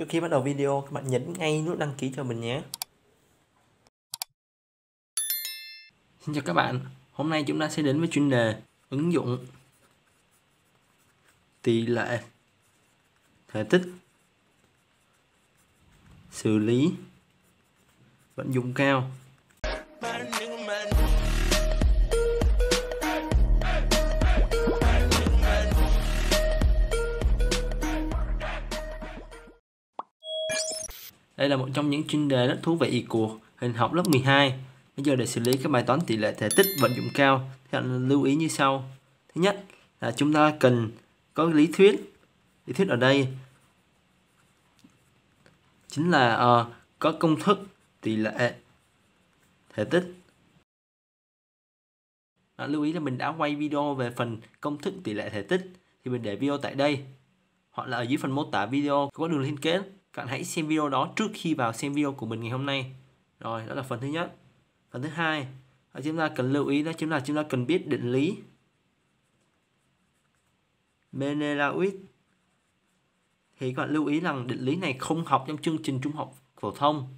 Trước khi bắt đầu video, các bạn nhấn ngay nút đăng ký cho mình nhé. Xin chào các bạn, hôm nay chúng ta sẽ đến với chuyên đề ứng dụng tỷ lệ thể tích xử lý vận dụng cao Đây là một trong những chuyên đề rất thú vị của hình học lớp 12. Bây giờ để xử lý các bài toán tỷ lệ thể tích vận dụng cao, thì anh lưu ý như sau. Thứ nhất là chúng ta cần có lý thuyết. Lý thuyết ở đây chính là uh, có công thức tỷ lệ thể tích. À, lưu ý là mình đã quay video về phần công thức tỷ lệ thể tích thì mình để video tại đây hoặc là ở dưới phần mô tả video có đường liên kết bạn hãy xem video đó trước khi vào xem video của mình ngày hôm nay rồi đó là phần thứ nhất phần thứ hai chúng ta cần lưu ý đó chính là chúng ta cần biết định lý Menelaus thì các bạn lưu ý rằng định lý này không học trong chương trình trung học phổ thông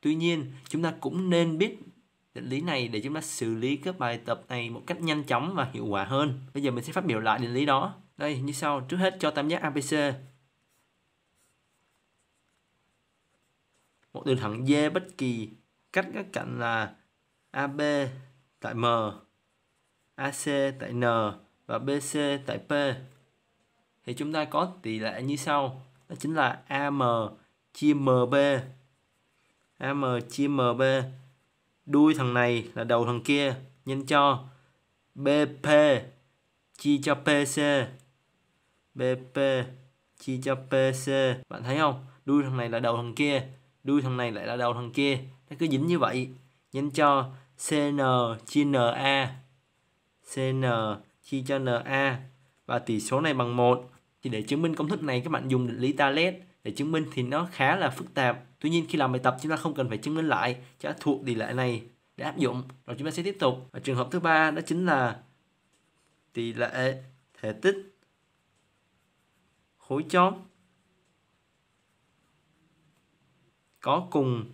tuy nhiên chúng ta cũng nên biết định lý này để chúng ta xử lý các bài tập này một cách nhanh chóng và hiệu quả hơn bây giờ mình sẽ phát biểu lại định lý đó đây như sau trước hết cho tam giác abc một đường thẳng D bất kỳ cách các cạnh là AB tại M, AC tại N và BC tại P thì chúng ta có tỷ lệ như sau đó chính là AM chia MB AM chia MB đuôi thằng này là đầu thằng kia nhân cho BP chia cho PC BP chia cho PC bạn thấy không đuôi thằng này là đầu thằng kia đuôi thằng này lại là đầu thằng kia nó cứ dính như vậy nhân cho cn chia na cn chia cho na và tỷ số này bằng 1 thì để chứng minh công thức này các bạn dùng định lý Talet để chứng minh thì nó khá là phức tạp tuy nhiên khi làm bài tập chúng ta không cần phải chứng minh lại chúng ta thuộc tỷ lệ này để áp dụng rồi chúng ta sẽ tiếp tục và trường hợp thứ ba đó chính là tỷ lệ thể tích khối chóp có cùng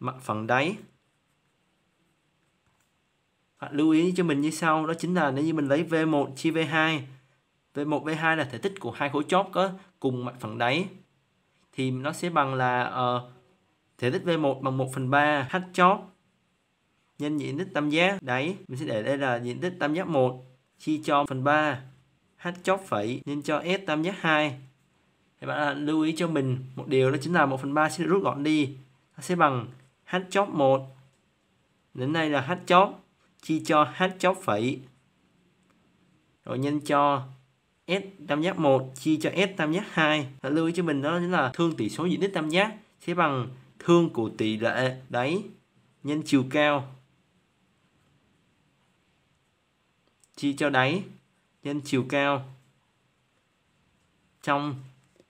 mặt phần đáy bạn lưu ý cho mình như sau đó chính là nếu như mình lấy V1 chia V2 V1 V2 là thể tích của hai khối chóp có cùng mặt phần đáy thì nó sẽ bằng là uh, thể tích V1 bằng 1 phần 3 h chóp nhân diện tích tam giác đáy mình sẽ để đây là diện tích tam giác 1 chia cho phần 3 h chóp phẩy nhân cho s tam giác 2 thì bạn lưu ý cho mình một điều đó chính là 1 phần 3 sẽ rút gọn đi nó sẽ bằng h chóp 1 đến đây là h chóp chia cho h chóp phẩy rồi nhân cho S tam giác 1 chia cho S tam giác 2 hãy lưu ý cho mình đó chính là thương tỷ số diện tích tam giác sẽ bằng thương của tỷ lệ đáy nhân chiều cao chia cho đáy nhân chiều cao trong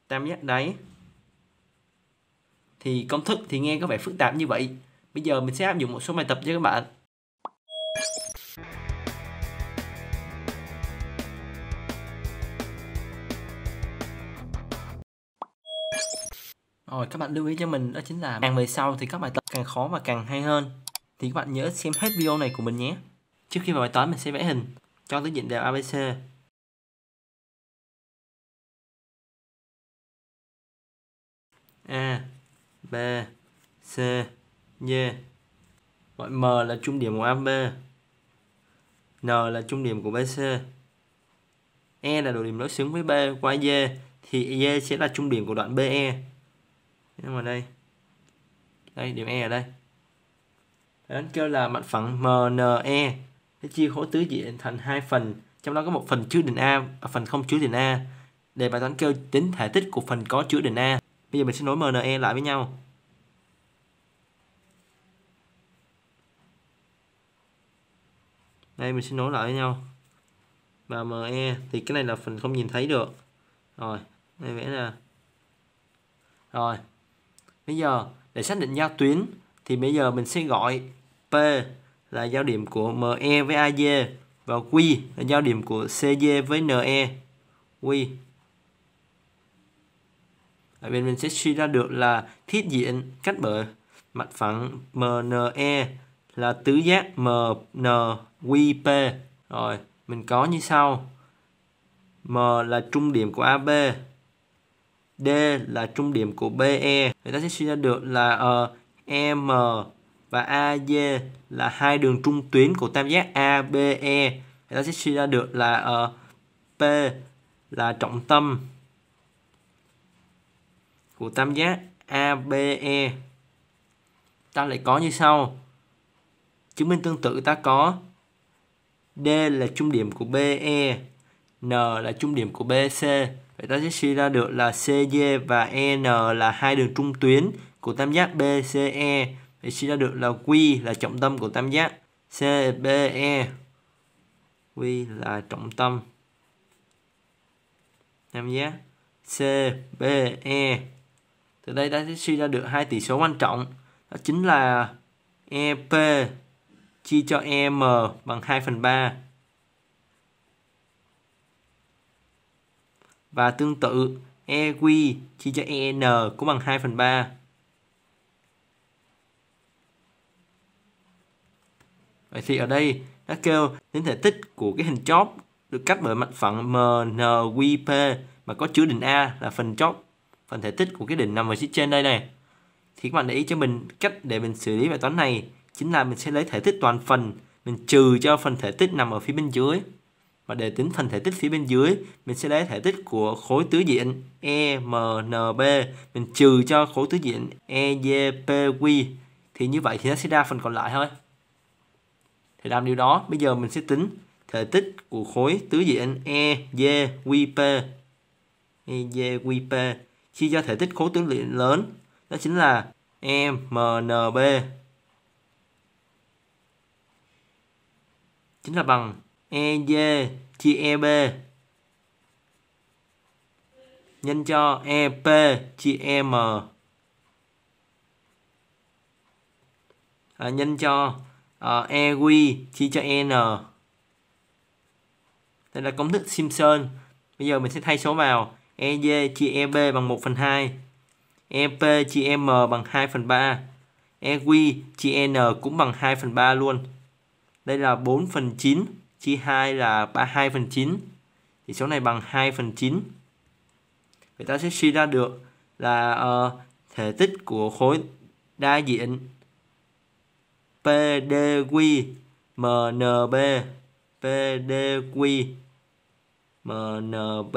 tam giác đáy thì công thức thì nghe có vẻ phức tạp như vậy bây giờ mình sẽ áp dụng một số bài tập cho các bạn Rồi các bạn lưu ý cho mình đó chính là càng về sau thì các bài tập càng khó và càng hay hơn Thì các bạn nhớ xem hết video này của mình nhé Trước khi vào bài toán mình sẽ vẽ hình cho tới diện đều ABC A B C D gọi M là trung điểm của AB N là trung điểm của BC E là độ điểm đối xứng với B qua D thì D sẽ là trung điểm của đoạn BE nhưng mà đây đây điểm E ở đây đánh kêu là mặt phẳng MNE để chia khối tứ diện thành hai phần trong đó có một phần chứa đỉnh A và phần không chứa đỉnh A đề bài toán kêu tính thể tích của phần có chứa đỉnh A Bây giờ mình sẽ nối MNE lại với nhau. Đây mình sẽ nối lại với nhau. Và ME thì cái này là mình không nhìn thấy được. Rồi, đây vẽ ra. Rồi. Bây giờ để xác định giao tuyến thì bây giờ mình sẽ gọi P là giao điểm của ME với AG và Q là giao điểm của CG với NE. Q ở bên mình sẽ suy ra được là thiết diện cách bởi mặt phẳng MNE là tứ giác MNQP rồi mình có như sau M là trung điểm của AB D là trung điểm của BE người ta sẽ suy ra được là uh, ờ, EM và AD là hai đường trung tuyến của tam giác ABE người ta sẽ suy ra được là uh, P là trọng tâm của tam giác ABE ta lại có như sau chứng minh tương tự ta có D là trung điểm của BE N là trung điểm của BC vậy ta sẽ suy ra được là CD và EN là hai đường trung tuyến của tam giác BCE vậy suy ra được là Q là trọng tâm của tam giác CBE Q là trọng tâm tam giác CBE từ đây ta sẽ suy ra được hai tỷ số quan trọng đó chính là EP chia cho EM bằng 2 phần 3 và tương tự EQ chia cho EN cũng bằng 2 phần 3 Vậy thì ở đây nó kêu đến thể tích của cái hình chóp được cắt bởi mặt phẳng MNQP mà có chứa đỉnh A là phần chóp phần thể tích của cái đỉnh nằm ở phía trên đây này thì các bạn để ý cho mình cách để mình xử lý bài toán này chính là mình sẽ lấy thể tích toàn phần mình trừ cho phần thể tích nằm ở phía bên dưới và để tính phần thể tích phía bên dưới mình sẽ lấy thể tích của khối tứ diện EMNB mình trừ cho khối tứ diện EJPQ thì như vậy thì nó sẽ ra phần còn lại thôi thì làm điều đó bây giờ mình sẽ tính thể tích của khối tứ diện EJQP EJQP chia ra thể tích khối tướng điện lớn, đó chính là MNB. Chính là bằng EJ chia EB nhân cho EP chia EM à, nhân cho uh, à, EQ chia cho N đây là công thức Simpson bây giờ mình sẽ thay số vào ED chia EB bằng 1 phần 2. EP chia e M bằng 2 phần 3. EQ chia e N cũng bằng 2 phần 3 luôn. Đây là 4 phần 9. Chia 2 là 32 phần 9. Thì số này bằng 2 phần 9. Người ta sẽ suy ra được là uh, thể tích của khối đa diện PDQ MNB PDQ MNB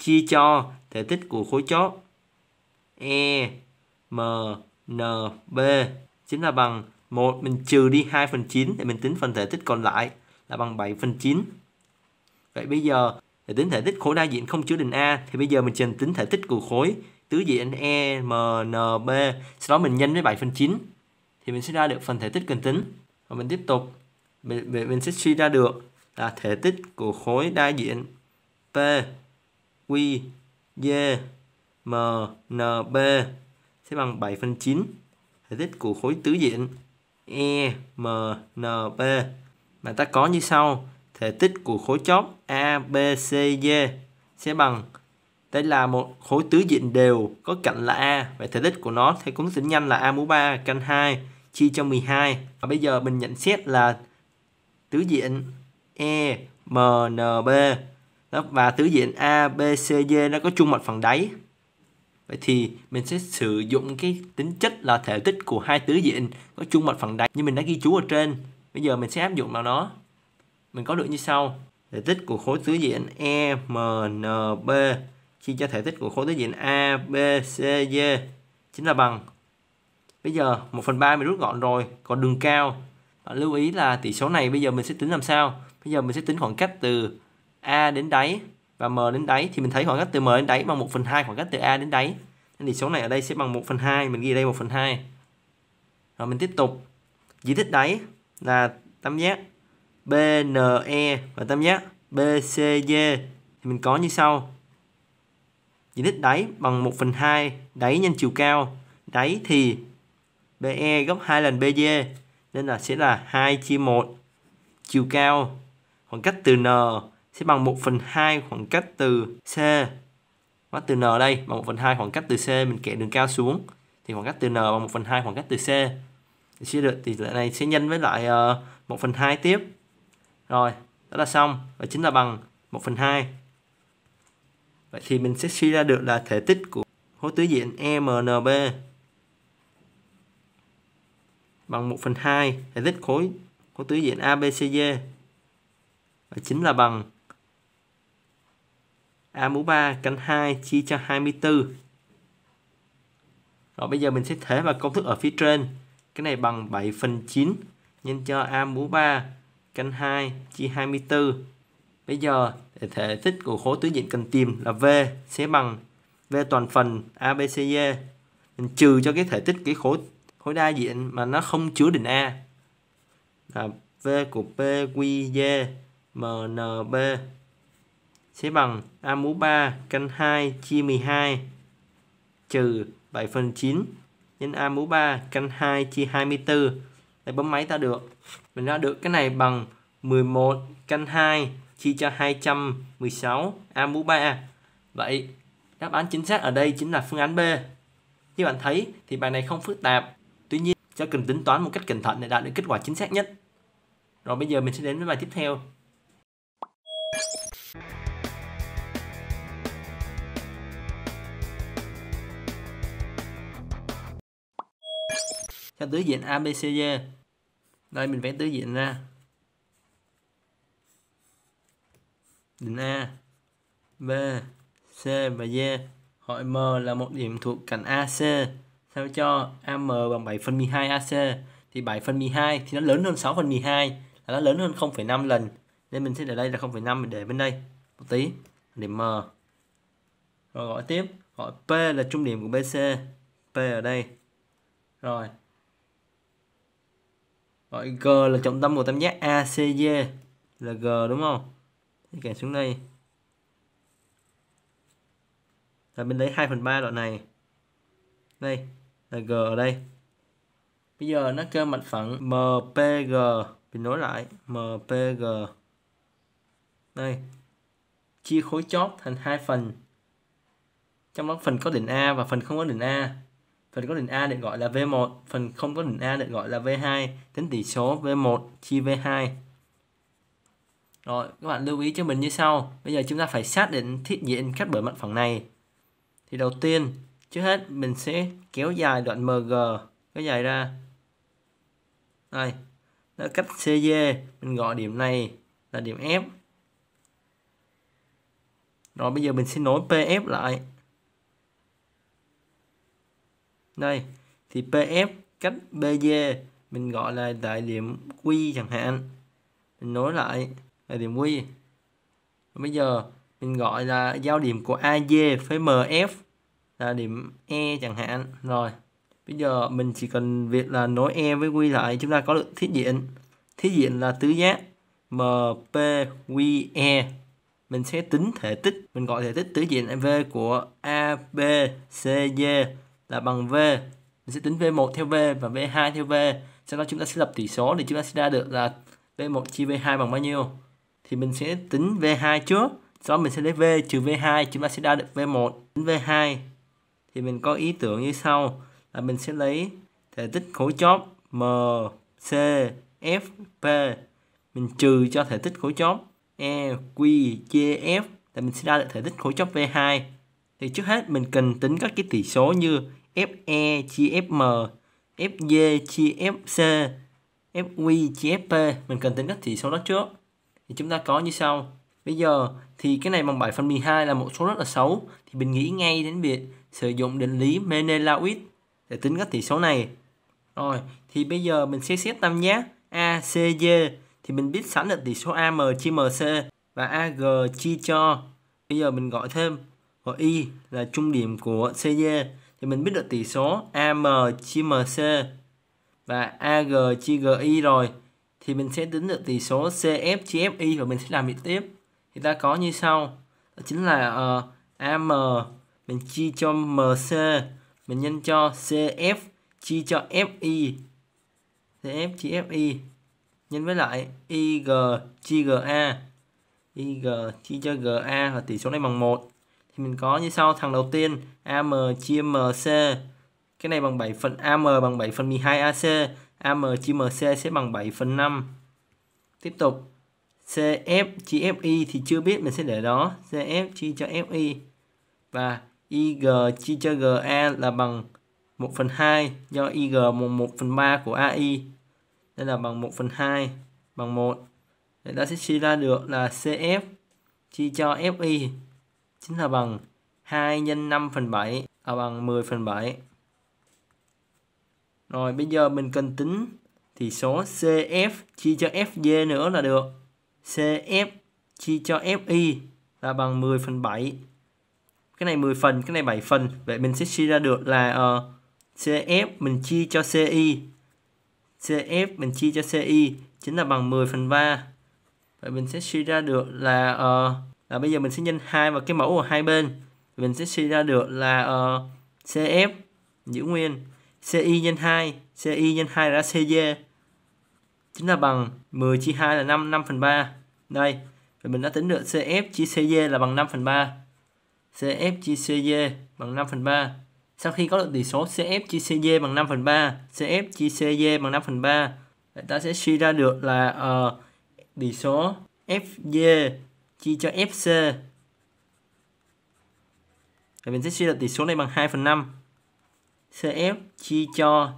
chia cho thể tích của khối chóp E M N B chính là bằng một mình trừ đi 2 phần 9 thì mình tính phần thể tích còn lại là bằng 7 phần 9. Vậy bây giờ để tính thể tích khối đa diện không chứa định A thì bây giờ mình trình tính thể tích của khối tứ diện E M N B sau đó mình nhân với 7 phần 9 thì mình sẽ ra được phần thể tích cần tính và mình tiếp tục mình, mình sẽ suy ra được là thể tích của khối đa diện P Q, Y, M, N, B sẽ bằng 7 phần 9 thể tích của khối tứ diện E, M, N, B mà ta có như sau thể tích của khối chóp A, B, C, D sẽ bằng đây là một khối tứ diện đều có cạnh là A Vậy thể tích của nó thì cũng tính nhanh là A mũ 3 căn 2 chia cho 12 Và bây giờ mình nhận xét là tứ diện E, M, N, B đó, và tứ diện A, B, C, D nó có chung mặt phần đáy Vậy thì mình sẽ sử dụng cái tính chất là thể tích của hai tứ diện có chung mặt phần đáy như mình đã ghi chú ở trên. Bây giờ mình sẽ áp dụng vào nó. Mình có được như sau. Thể tích của khối tứ diện E, M, N, B chia cho thể tích của khối tứ diện A, B, C, D chính là bằng. Bây giờ 1 phần 3 mình rút gọn rồi, còn đường cao. Bạn lưu ý là tỷ số này bây giờ mình sẽ tính làm sao? Bây giờ mình sẽ tính khoảng cách từ A đến đáy và M đến đáy thì mình thấy khoảng cách từ M đến đáy bằng 1 phần 2 khoảng cách từ A đến đáy. Nên thì số này ở đây sẽ bằng 1 phần 2, mình ghi đây 1 phần 2. Rồi mình tiếp tục. Diện tích đáy là tam giác BNE và tam giác BCD thì mình có như sau. Diện tích đáy bằng 1 phần 2 đáy nhân chiều cao. Đáy thì BE gấp 2 lần BD nên là sẽ là 2 chia 1 chiều cao khoảng cách từ N sẽ bằng 1 phần 2 khoảng cách từ C khoảng từ N đây bằng 1 phần 2 khoảng cách từ C mình kẻ đường cao xuống thì khoảng cách từ N bằng 1 phần 2 khoảng cách từ C thì sẽ được tỷ lệ này sẽ nhân với lại uh, ờ, 1 phần 2 tiếp rồi đó là xong và chính là bằng 1 phần 2 vậy thì mình sẽ suy ra được là thể tích của khối tứ diện e MNB bằng 1 phần 2 thể tích khối khối tứ diện ABCD và chính là bằng A mũ 3 căn 2 chia cho 24. Rồi bây giờ mình sẽ thế vào công thức ở phía trên. Cái này bằng 7 phần 9 nhân cho A mũ 3 căn 2 chia 24. Bây giờ để thể tích của khối tứ diện cần tìm là V sẽ bằng V toàn phần ABCD mình trừ cho cái thể tích cái khối khối đa diện mà nó không chứa đỉnh A là V của PQD MNB sẽ bằng A mũ 3 căn 2 chia 12 trừ 7 phần 9 nhân A mũ 3 căn 2 chia 24 để bấm máy ta được. Mình ra được cái này bằng 11 căn 2 chia cho 216 A mũ 3. Vậy đáp án chính xác ở đây chính là phương án B. Như bạn thấy thì bài này không phức tạp. Tuy nhiên cho cần tính toán một cách cẩn thận để đạt được kết quả chính xác nhất. Rồi bây giờ mình sẽ đến với bài tiếp theo. cho tứ diện ABCD đây mình vẽ tứ diện ra đỉnh A B C và D hỏi M là một điểm thuộc cạnh AC sao cho AM bằng 7 phần 12 AC thì 7 phần 12 thì nó lớn hơn 6 phần 12 là nó lớn hơn 0,5 lần nên mình sẽ để đây là 0,5 mình để bên đây một tí điểm M rồi gọi tiếp gọi P là trung điểm của BC P ở đây rồi rồi G là trọng tâm của tam giác ACG là G đúng không? Kẻ xuống đây. Rồi mình lấy 2 phần 3 đoạn này. Đây là G ở đây. Bây giờ nó kêu mặt phẳng MPG. Mình nối lại MPG. Đây. Chia khối chóp thành hai phần. Trong đó phần có đỉnh A và phần không có đỉnh A. Phần có đỉnh A được gọi là V1, phần không có đỉnh A được gọi là V2, tính tỷ số V1 chia V2. Rồi, các bạn lưu ý cho mình như sau. Bây giờ chúng ta phải xác định thiết diện các bởi mặt phẳng này. Thì đầu tiên, trước hết mình sẽ kéo dài đoạn MG, kéo dài ra. Đây, nó cách CG, mình gọi điểm này là điểm F. Rồi bây giờ mình sẽ nối PF lại đây thì PF cách BG mình gọi là đại điểm Q chẳng hạn mình nối lại tại điểm Q bây giờ mình gọi là giao điểm của AG với MF là điểm E chẳng hạn rồi bây giờ mình chỉ cần việc là nối E với Q lại chúng ta có được thiết diện thiết diện là tứ giác MPQE mình sẽ tính thể tích mình gọi thể tích tứ diện V của ABCD là bằng V mình sẽ tính V1 theo V và V2 theo V sau đó chúng ta sẽ lập tỷ số để chúng ta sẽ ra được là V1 chia V2 bằng bao nhiêu thì mình sẽ tính V2 trước sau đó mình sẽ lấy V trừ V2 chúng ta sẽ ra được V1 tính V2 thì mình có ý tưởng như sau là mình sẽ lấy thể tích khối chóp M C F P mình trừ cho thể tích khối chóp E Q J F là mình sẽ ra được thể tích khối chóp V2 thì trước hết mình cần tính các cái tỷ số như FE chia FM, FG chia FC, FQ chia FP. Mình cần tính các chỉ số đó trước. Thì chúng ta có như sau. Bây giờ thì cái này bằng 7 phần 12 là một số rất là xấu. Thì mình nghĩ ngay đến việc sử dụng định lý Menelawit để tính các tỷ số này. Rồi, thì bây giờ mình sẽ xét tam giác ACG thì mình biết sẵn được tỷ số AM chia MC và AG chia cho. Bây giờ mình gọi thêm gọi Y là trung điểm của CG thì mình biết được tỷ số AM chia MC và AG chia GI rồi thì mình sẽ tính được tỷ số CF chia FI và mình sẽ làm việc tiếp thì ta có như sau đó chính là uh, ờ, AM mình chia cho MC mình nhân cho CF chia cho FI CF chia FI nhân với lại IG chia GA IG chia cho GA và tỷ số này bằng 1 mình có như sau thằng đầu tiên AM chia MC cái này bằng 7 phần AM bằng 7 phần 12 AC AM chia MC sẽ bằng 7 phần 5 tiếp tục CF chia FI thì chưa biết mình sẽ để đó CF chia cho FI và IG chia cho GA là bằng 1 phần 2 do IG bằng 1 phần 3 của AI đây là bằng 1 phần 2 bằng 1 để ta sẽ suy ra được là CF chia cho FI chính là bằng 2 nhân 5 phần 7 là bằng 10 phần 7. Rồi bây giờ mình cần tính thì số CF chia cho FG nữa là được. CF chia cho FI là bằng 10 phần 7. Cái này 10 phần, cái này 7 phần. Vậy mình sẽ suy ra được là uh, ờ, CF mình chia cho CI. CF mình chia cho CI chính là bằng 10 phần 3. Vậy mình sẽ suy ra được là uh, à, bây giờ mình sẽ nhân hai vào cái mẫu ở hai bên mình sẽ suy ra được là uh, CF giữ nguyên CI nhân 2 CI nhân 2 ra CJ chính là bằng 10 chia 2 là 5 5 phần 3 đây và mình đã tính được CF chia CJ là bằng 5 phần 3 CF chia CJ bằng 5 phần 3 sau khi có được tỷ số CF chia CJ bằng 5 phần 3 CF chia CJ bằng 5 phần 3 ta sẽ suy ra được là uh, tỷ số FJ chia cho FC. Rồi mình sẽ suy ra tỷ số này bằng 2 phần 5. CF chia cho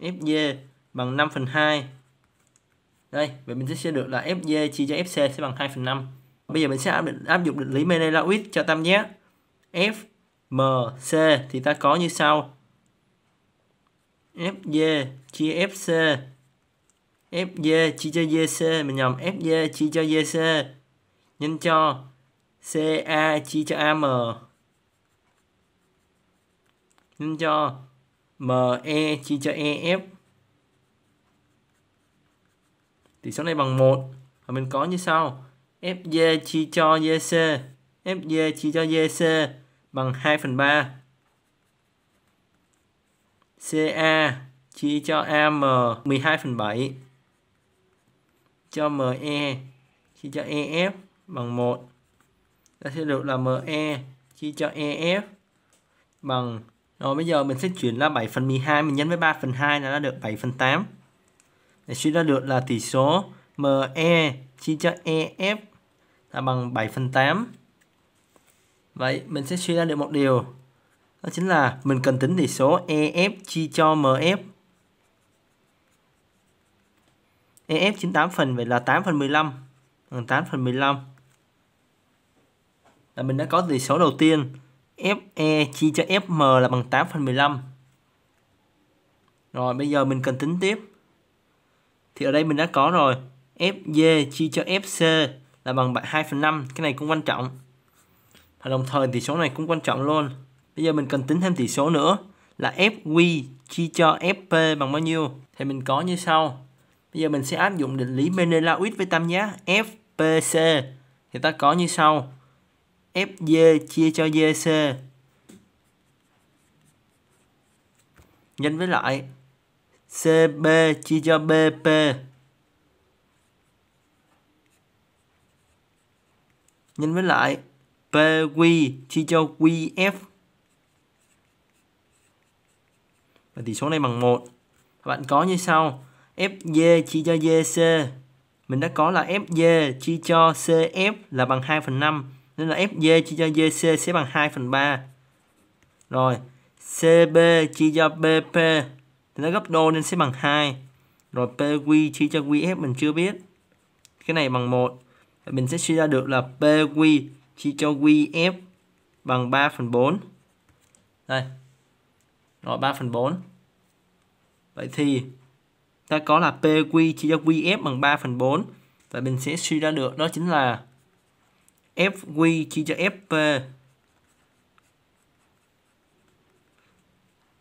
FG bằng 5 phần 2. Đây, vậy mình sẽ suy được là FG chia cho FC sẽ bằng 2 phần 5. Bây giờ mình sẽ áp, định, áp dụng định lý Menelawit cho tam giác FMC thì ta có như sau. FG chia FC FG chia cho GC mình nhầm FG chia cho GC nhân cho CA chia cho AM nhân cho ME chia cho EF tỷ số này bằng 1 và mình có như sau FG chia cho JC FG chia cho JC bằng 2 phần 3 CA chia cho AM 12 phần 7 cho ME chia cho EF bằng 1 ta sẽ được là ME chia cho EF bằng rồi bây giờ mình sẽ chuyển ra 7 phần 12 mình nhân với 3 phần 2 là đã được 7 phần 8 để suy ra được là tỷ số ME chia cho EF là bằng 7 phần 8 Vậy mình sẽ suy ra được một điều Đó chính là mình cần tính tỷ số EF chia cho MF EF 98 phần vậy là 8 phần 15 bằng 8 phần 15 là mình đã có tỷ số đầu tiên FE chia cho FM là bằng 8 phần 15 rồi bây giờ mình cần tính tiếp thì ở đây mình đã có rồi FG chia cho FC là bằng 2 phần 5 cái này cũng quan trọng và đồng thời tỷ số này cũng quan trọng luôn bây giờ mình cần tính thêm tỷ số nữa là FQ chia cho FP bằng bao nhiêu thì mình có như sau bây giờ mình sẽ áp dụng định lý Menelaus với tam giác FPC thì ta có như sau FG chia cho JC nhân với lại CB chia cho BP nhân với lại PQ chia cho QF và tỷ số này bằng 1 bạn có như sau FG chia cho JC mình đã có là FG chia cho CF là bằng 2 phần 5 nên là FG chia cho JC sẽ bằng 2 phần 3 rồi CB chia cho BP thì nó gấp đôi nên sẽ bằng 2 rồi PQ chia cho QF mình chưa biết cái này bằng 1 mình sẽ suy ra được là PQ chia cho QF bằng 3 phần 4 đây rồi 3 phần 4 vậy thì ta có là PQ chia cho QF bằng 3 phần 4 và mình sẽ suy ra được đó chính là FQ chia cho FP ờ.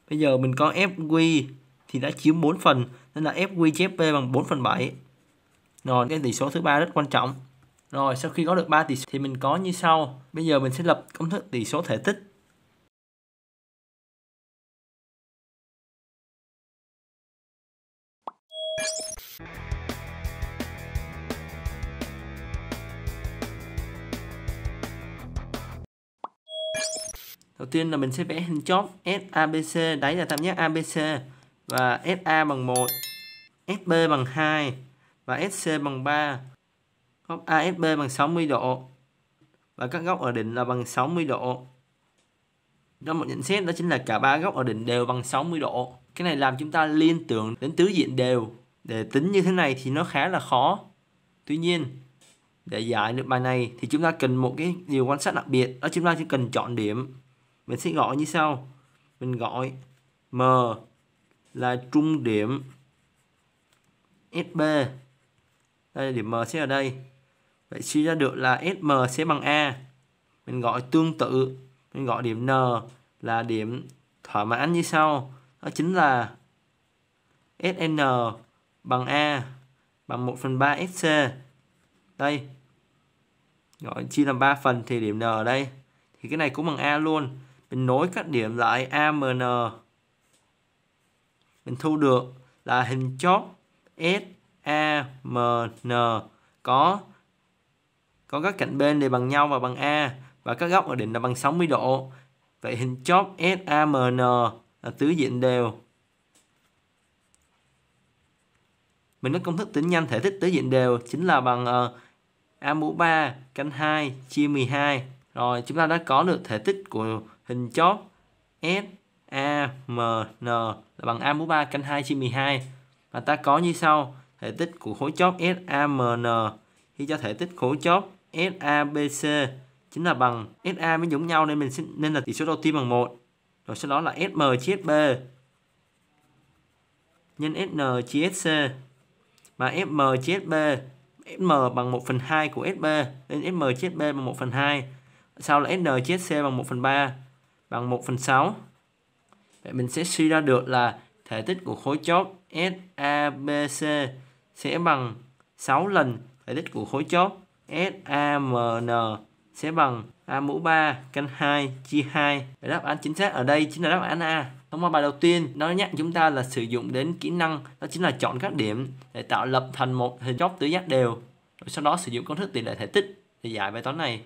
Bây giờ mình có FQ thì đã chiếm 4 phần nên là FQ chia FP bằng 4 phần 7 Rồi cái tỷ số thứ ba rất quan trọng Rồi sau khi có được 3 tỷ số thì mình có như sau Bây giờ mình sẽ lập công thức tỷ số thể tích đầu tiên là mình sẽ vẽ hình chóp SABC đáy là tam giác ABC và SA bằng 1 SB bằng 2 và SC bằng 3 góc ASB bằng 60 độ và các góc ở đỉnh là bằng 60 độ đó một nhận xét đó chính là cả ba góc ở đỉnh đều bằng 60 độ cái này làm chúng ta liên tưởng đến tứ diện đều để tính như thế này thì nó khá là khó tuy nhiên để giải được bài này thì chúng ta cần một cái điều quan sát đặc biệt đó chúng ta chỉ cần chọn điểm mình sẽ gọi như sau mình gọi m là trung điểm SB đây điểm M sẽ ở đây vậy suy ra được là SM sẽ bằng A mình gọi tương tự mình gọi điểm N là điểm thỏa mãn như sau đó chính là SN bằng A bằng 1 phần 3 SC đây gọi chia làm 3 phần thì điểm N ở đây thì cái này cũng bằng A luôn mình nối các điểm lại AMN mình thu được là hình chóp SAMN có có các cạnh bên đều bằng nhau và bằng A và các góc ở đỉnh là bằng 60 độ. Vậy hình chóp SAMN là tứ diện đều. Mình có công thức tính nhanh thể tích tứ diện đều chính là bằng uh, A mũ 3 căn 2 chia 12. Rồi chúng ta đã có được thể tích của hình chóp S A M N là bằng A mũ 3 căn 2 chia 12 và ta có như sau thể tích của khối chóp SAMN khi cho thể tích khối chóp SABC chính là bằng SA mới giống nhau nên mình xin, nên là tỷ số đầu tiên bằng 1 rồi sau đó là SM chia SB nhân SN chia SC mà FM chia SB SM bằng 1 phần 2 của SB nên SM chia SB bằng 1 phần 2 sau là SN chia SC bằng 1 phần 3 bằng 1 phần 6. Vậy mình sẽ suy ra được là thể tích của khối chóp SABC sẽ bằng 6 lần thể tích của khối chóp SAMN sẽ bằng A mũ 3 căn 2 chia 2. Và đáp án chính xác ở đây chính là đáp án A. Thông qua bài đầu tiên, nó nhắc chúng ta là sử dụng đến kỹ năng đó chính là chọn các điểm để tạo lập thành một hình chóp tứ giác đều. Rồi sau đó sử dụng công thức tỷ lệ thể tích để giải bài toán này.